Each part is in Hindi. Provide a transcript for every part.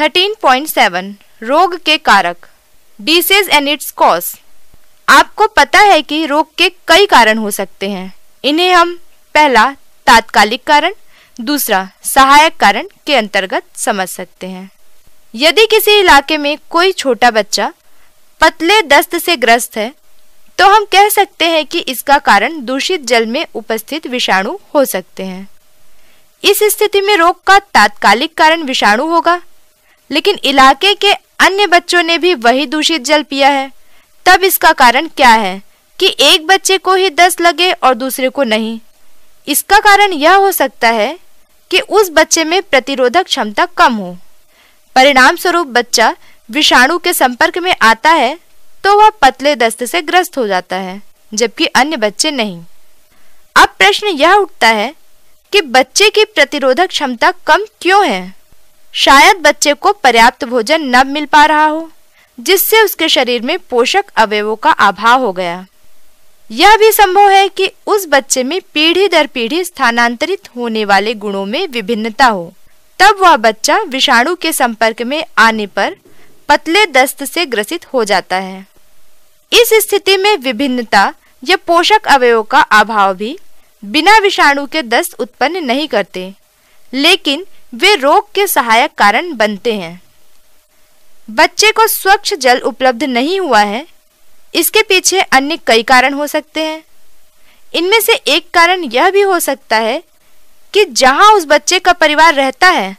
13.7 रोग के कारक डिसेज एंड इट्स कॉज आपको पता है कि रोग के कई कारण हो सकते हैं इन्हें हम पहला तात्कालिक कारण दूसरा सहायक कारण के अंतर्गत समझ सकते हैं यदि किसी इलाके में कोई छोटा बच्चा पतले दस्त से ग्रस्त है तो हम कह सकते हैं कि इसका कारण दूषित जल में उपस्थित विषाणु हो सकते हैं इस स्थिति में रोग का तात्कालिक कारण विषाणु होगा लेकिन इलाके के अन्य बच्चों ने भी वही दूषित जल पिया है तब इसका कारण क्या है कि एक बच्चे को ही दस लगे और दूसरे को नहीं इसका कारण यह हो सकता है कि उस बच्चे में प्रतिरोधक क्षमता कम हो परिणाम स्वरूप बच्चा विषाणु के संपर्क में आता है तो वह पतले दस्त से ग्रस्त हो जाता है जबकि अन्य बच्चे नहीं अब प्रश्न यह उठता है कि बच्चे की प्रतिरोधक क्षमता कम क्यों है शायद बच्चे को पर्याप्त भोजन न मिल पा रहा हो जिससे उसके शरीर में पोषक अवयवों का अभाव हो गया यह भी संभव है कि उस बच्चे में पीढ़ी दर पीढ़ी स्थानांतरित होने वाले गुणों में विभिन्नता हो तब वह बच्चा विषाणु के संपर्क में आने पर पतले दस्त से ग्रसित हो जाता है इस स्थिति में विभिन्नता या पोषक अवयवों का अभाव भी बिना विषाणु के दस्त उत्पन्न नहीं करते लेकिन वे रोग के सहायक कारण बनते हैं बच्चे को स्वच्छ जल उपलब्ध नहीं हुआ है इसके पीछे अन्य कई कारण हो सकते हैं इनमें से एक कारण यह भी हो सकता है कि जहां उस बच्चे का परिवार रहता है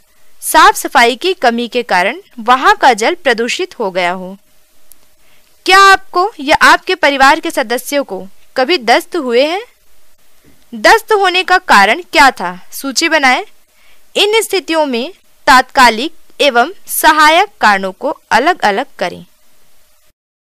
साफ सफाई की कमी के कारण वहां का जल प्रदूषित हो गया हो क्या आपको या आपके परिवार के सदस्यों को कभी दस्त हुए हैं दस्त होने का कारण क्या था सूची बनाएं इन स्थितियों में तात्कालिक एवं सहायक कारणों को अलग अलग करें